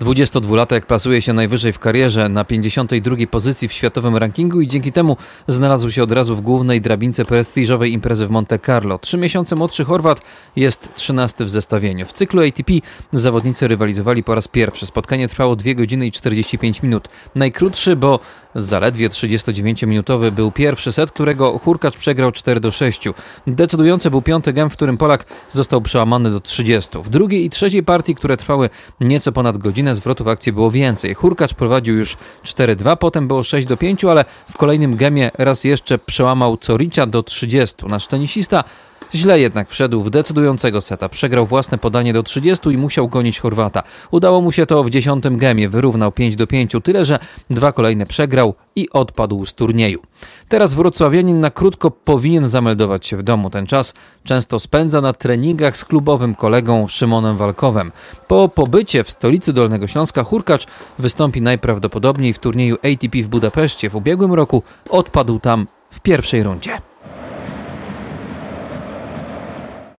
22-latek plasuje się najwyżej w karierze na 52 pozycji w światowym rankingu i dzięki temu znalazł się od razu w głównej drabince prestiżowej imprezy w Monte Carlo. Trzy miesiące młodszy Chorwat jest 13 w zestawieniu. W cyklu ATP zawodnicy rywalizowali po raz pierwszy. Spotkanie trwało 2 godziny i 45 minut. Najkrótszy, bo Zaledwie 39-minutowy był pierwszy set, którego Hurkacz przegrał 4 do 6. Decydujący był piąty gem, w którym Polak został przełamany do 30. W drugiej i trzeciej partii, które trwały nieco ponad godzinę, zwrotów akcji było więcej. Hurkacz prowadził już 4-2, potem było 6 do 5, ale w kolejnym gemie raz jeszcze przełamał Coricia do 30. Nasz tenisista Źle jednak wszedł w decydującego seta. Przegrał własne podanie do 30 i musiał gonić Chorwata. Udało mu się to w 10 gemie, wyrównał 5 do 5, tyle że dwa kolejne przegrał i odpadł z turnieju. Teraz wrocławianin na krótko powinien zameldować się w domu. Ten czas często spędza na treningach z klubowym kolegą Szymonem Walkowem. Po pobycie w stolicy Dolnego Śląska Hurkacz wystąpi najprawdopodobniej w turnieju ATP w Budapeszcie. W ubiegłym roku odpadł tam w pierwszej rundzie.